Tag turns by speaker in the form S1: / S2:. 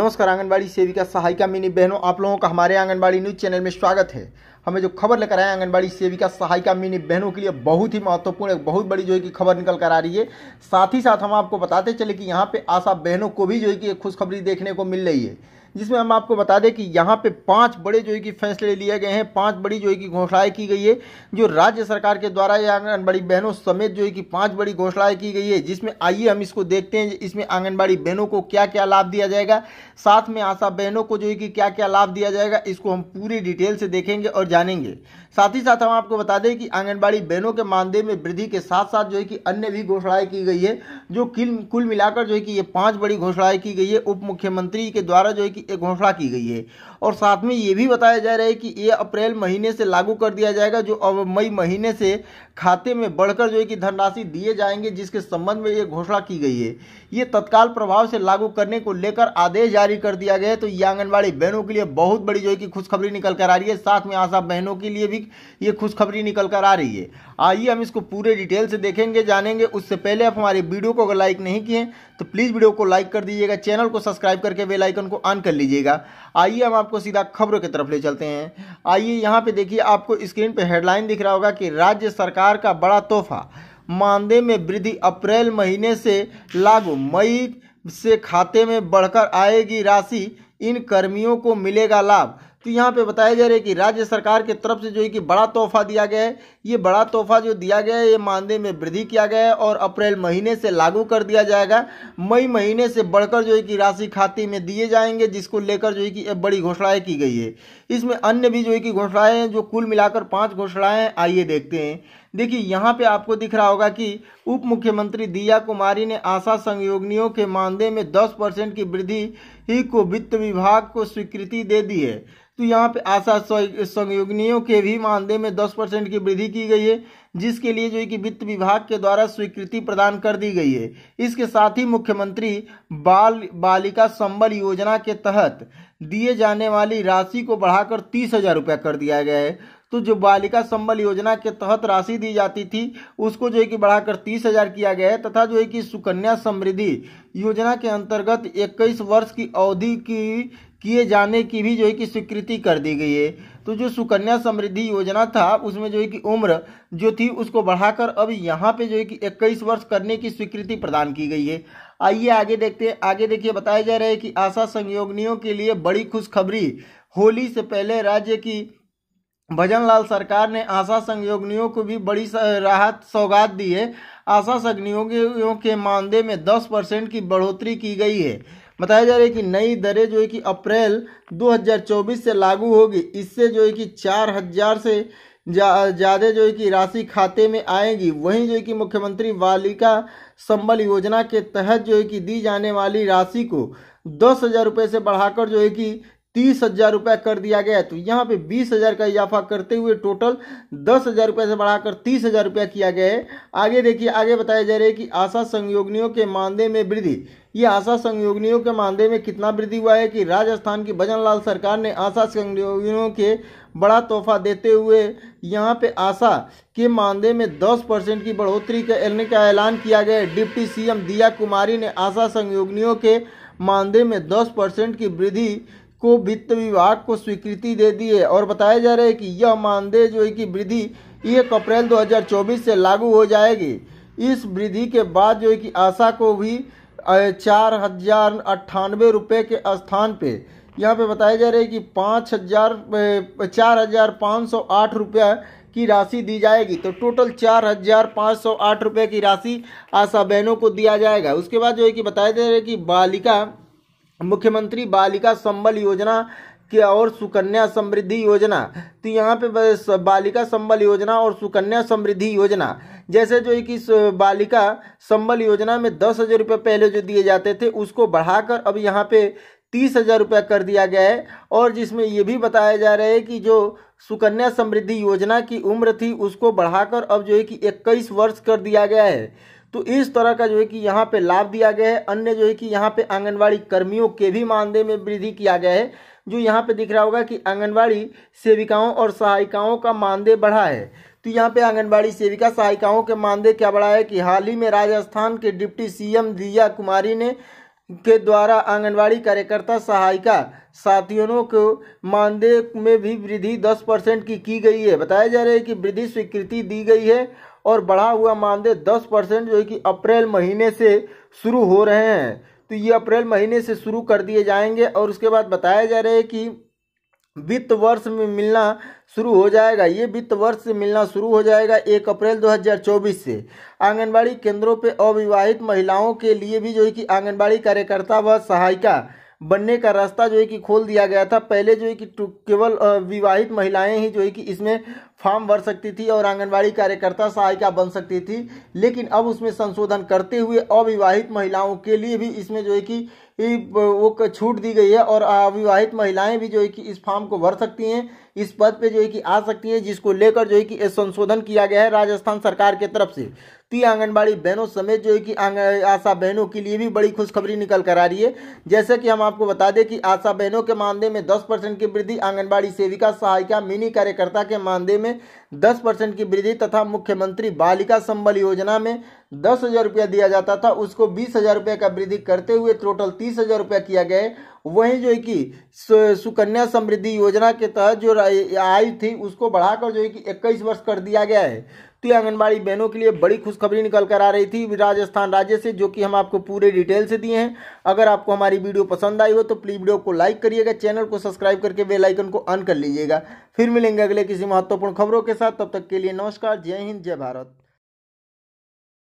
S1: नमस्कार आंगनबाड़ी सेविका सहायिका मिनी बहनों आप लोगों का हमारे आंगनबाड़ी न्यूज चैनल में स्वागत है हमें जो खबर लेकर आए आंगनबाड़ी सेविका सहायिका मिनी बहनों के लिए बहुत ही महत्वपूर्ण एक बहुत बड़ी जो है कि खबर निकल कर आ रही है साथ ही साथ हम आपको बताते चले कि यहाँ पे आशा बहनों को भी जो है कि एक खुशखबरी देखने को मिल रही है जिसमें हम आपको बता दें कि यहाँ पे पांच बड़े जो है कि फैसले लिए गए हैं पांच बड़ी जो है कि घोषणाएं की गई है जो राज्य सरकार के द्वारा या आंगनबाड़ी बहनों समेत जो है कि पांच बड़ी घोषणाएं की गई है जिसमें आइए हम इसको देखते हैं इसमें आंगनबाड़ी बहनों को क्या क्या लाभ दिया जाएगा साथ में आशा बहनों को जो है कि क्या क्या लाभ दिया जाएगा इसको हम पूरी डिटेल से देखेंगे और जानेंगे साथ ही साथ हम आपको बता दें कि आंगनबाड़ी बहनों के मानदेय में वृद्धि के साथ साथ जो है कि अन्य भी घोषणाएं की गई है जो कुल मिलाकर जो है कि ये पांच बड़ी घोषणाएं की गई है उप मुख्यमंत्री के द्वारा जो है कि की एक घोषणा की गई है और साथ में ये भी बताया जा रहा है कि ये अप्रैल महीने से लागू कर दिया जाएगा जो अब मई महीने से खाते में बढ़कर जो है कि धनराशि दिए जाएंगे जिसके संबंध में ये घोषणा की गई है ये तत्काल प्रभाव से लागू करने को लेकर आदेश जारी कर दिया गया है तो ये आंगनबाड़ी बहनों के लिए बहुत बड़ी जो है कि खुशखबरी निकल कर आ रही है साथ में आशा बहनों के लिए भी ये खुशखबरी निकल कर आ रही है आइए हम इसको पूरे डिटेल से देखेंगे जानेंगे उससे पहले आप हमारे वीडियो को अगर लाइक नहीं किए तो प्लीज़ वीडियो को लाइक कर दीजिएगा चैनल को सब्सक्राइब करके बेलाइकन को ऑन कर लीजिएगा आइए हम आप आपको सीधा खबरों की तरफ ले चलते हैं आइए यहाँ पे देखिए आपको स्क्रीन पे हेडलाइन दिख रहा होगा कि राज्य सरकार का बड़ा तोहफा मानदेय में वृद्धि अप्रैल महीने से लागू मई से खाते में बढ़कर आएगी राशि इन कर्मियों को मिलेगा लाभ तो यहाँ पे बताया जा रहा है कि राज्य सरकार की तरफ से जो है कि बड़ा तोहफा दिया गया है ये बड़ा तोहफा जो दिया गया है ये मानदेय में वृद्धि किया गया है और अप्रैल महीने से लागू कर दिया जाएगा मई महीने से बढ़कर जो है कि राशि खाते में दिए जाएंगे जिसको लेकर जो है कि बड़ी घोषणाएँ की गई है इसमें अन्य भी जो है कि घोषणाएँ हैं जो कुल मिलाकर पाँच घोषणाएँ आइए देखते हैं देखिए यहाँ पे आपको दिख रहा होगा कि उप मुख्यमंत्री दिया कुमारी ने आशा संयोगनियों के मानदेय में 10 परसेंट की वृद्धि ही को वित्त विभाग को स्वीकृति दे दी है तो यहाँ पे आशा संयोगनियों के भी मानदेय में 10 परसेंट की वृद्धि जारी की गई है जिसके लिए जो है कि वित्त विभाग के द्वारा स्वीकृति प्रदान कर दी गई है इसके साथ ही मुख्यमंत्री बाल बालिका संबल योजना के तहत दिए जाने वाली राशि को बढ़ाकर तीस हजार रुपया कर दिया गया है तो जो बालिका संबल योजना के तहत राशि दी जाती थी उसको जो है कि बढ़ाकर तीस हजार किया गया है तथा जो है कि सुकन्या समृद्धि योजना के अंतर्गत इक्कीस वर्ष की अवधि की किए जाने की भी जो है कि स्वीकृति कर दी गई है तो जो सुकन्या समृद्धि योजना था उसमें जो है कि उम्र जो थी उसको बढ़ाकर अब यहाँ पे जो है कि इक्कीस वर्ष करने की स्वीकृति प्रदान की गई है आइए आगे देखते हैं आगे देखिए बताया जा रहा है कि आशा संयोगनियों के लिए बड़ी खुशखबरी होली से पहले राज्य की भजनलाल सरकार ने आशा संयोगनियों को भी बड़ी राहत सौगात दी है आशा संयोगियों के मानदेय में दस परसेंट की बढ़ोतरी की गई है बताया जा रहा है कि नई दरें जो है कि अप्रैल 2024 से लागू होगी इससे जो है कि चार हजार से ज़्यादा जो है कि राशि खाते में आएगी वहीं जो है कि मुख्यमंत्री बालिका संबल योजना के तहत जो है कि दी जाने वाली राशि को दस हज़ार रुपये से बढ़ाकर जो है कि तीस हजार रुपया कर दिया गया तो यहाँ पे बीस हजार का इजाफा करते हुए टोटल दस हजार रुपये से बढ़ाकर तीस हजार रुपया किया गया है आगे देखिए आगे बताया जा रहा है कि आशा संयोगनियों के मानदेय में वृद्धि ये आशा संयोगनियों के मानदेय में कितना वृद्धि हुआ है कि राजस्थान की भजनलाल सरकार ने आशा संयोगियों के बड़ा तोहफा देते हुए यहाँ पे आशा के मानदेय में 10 परसेंट की बढ़ोतरी करने का ऐलान किया गया डिप्टी सीएम दिया कुमारी ने आशा संयोगनियों के मानदेय में 10 परसेंट की वृद्धि को वित्त विभाग को स्वीकृति दे दी है और बताया जा रहा है कि यह मानदेय जो है कि वृद्धि एक अप्रैल 2024 से लागू हो जाएगी इस वृद्धि के बाद जो है कि आशा को भी चार हजार अट्ठानवे रुपये के स्थान पे यहाँ पे बताया जा रहा है कि पाँच हजार चार हजार पाँच सौ आठ रुपया की राशि दी जाएगी तो टोटल चार हजार पाँच सौ आठ रुपये की राशि आशा बहनों को दिया जाएगा उसके बाद जो है कि बताया जा रहा है कि बालिका मुख्यमंत्री बालिका संबल योजना के और सुकन्या समृद्धि योजना तो यहाँ पे बालिका संबल योजना और सुकन्या समृद्धि योजना जैसे जो है कि बालिका संबल योजना में दस हज़ार रुपये पहले जो दिए जाते थे उसको बढ़ाकर अब यहाँ पे तीस हज़ार रुपया कर दिया गया है और जिसमें ये भी बताया जा रहा है कि जो सुकन्या समृद्धि योजना की उम्र थी उसको बढ़ाकर अब जो है कि इक्कीस वर्ष कर दिया गया है तो इस तरह का जो है कि यहाँ पे लाभ दिया गया है अन्य जो है कि यहाँ पे आंगनबाड़ी कर्मियों के भी मानदेय में वृद्धि किया गया है जो यहाँ पे दिख रहा होगा कि आंगनबाड़ी सेविकाओं और सहायिकाओं का मानदेय बढ़ा है तो यहाँ पे आंगनबाड़ी सेविका सहायिकाओं के मानदेय क्या बढ़ा है कि हाल ही में राजस्थान के डिप्टी सी एम कुमारी ने के द्वारा आंगनबाड़ी कार्यकर्ता सहायिका साथियों को मानदेय में भी वृद्धि 10 परसेंट की की गई है बताया जा रहा है कि वृद्धि स्वीकृति दी गई है और बढ़ा हुआ मानदेय दस परसेंट जो है कि अप्रैल महीने से शुरू हो रहे हैं तो ये अप्रैल महीने से शुरू कर दिए जाएंगे और उसके बाद बताया जा रहा है कि वित्त वर्ष में मिलना शुरू हो जाएगा ये वित्त वर्ष से मिलना शुरू हो जाएगा एक अप्रैल 2024 से आंगनबाड़ी केंद्रों पर अविवाहित महिलाओं के लिए भी जो है कि आंगनबाड़ी कार्यकर्ता व सहायिका बनने का रास्ता जो है कि खोल दिया गया था पहले जो है कि केवल विवाहित महिलाएं ही जो है कि इसमें फॉर्म भर सकती थी और आंगनबाड़ी कार्यकर्ता सहायिका बन सकती थी लेकिन अब उसमें संशोधन करते हुए अविवाहित महिलाओं के लिए भी इसमें जो है कि वो छूट दी गई है और अविवाहित महिलाएं भी जो है कि इस फॉर्म को भर सकती हैं इस पद पे जो है कि आ सकती है जिसको लेकर जो है कि संशोधन किया गया है राजस्थान सरकार के तरफ से ती आंगनबाड़ी बहनों समेत जो है कि आशा बहनों के लिए भी बड़ी खुशखबरी निकल कर आ रही है जैसे कि हम आपको बता दें कि आशा बहनों के मानदेय में 10 परसेंट की वृद्धि आंगनबाड़ी सेविका सहायिका मिनी कार्यकर्ता के मानदेय में 10 परसेंट की वृद्धि तथा मुख्यमंत्री बालिका संबल योजना में दस हजार रुपया दिया जाता था उसको बीस हजार रुपया का वृद्धि करते हुए टोटल तीस हजार रुपया किया गया वही जो है कि सुकन्या समृद्धि योजना के तहत जो आयु थी उसको बढ़ाकर जो है कि इक्कीस वर्ष कर दिया गया है तो ये आंगनबाड़ी बहनों के लिए बड़ी खुशखबरी निकल कर आ रही थी राजस्थान राज्य से जो कि हम आपको पूरे डिटेल से दिए हैं अगर आपको हमारी वीडियो पसंद आई हो तो प्लीज वीडियो को लाइक करिएगा चैनल को सब्सक्राइब करके बेल आइकन को ऑन कर लीजिएगा फिर मिलेंगे अगले किसी महत्वपूर्ण खबरों के साथ तब तक के लिए नमस्कार जय हिंद जय भारत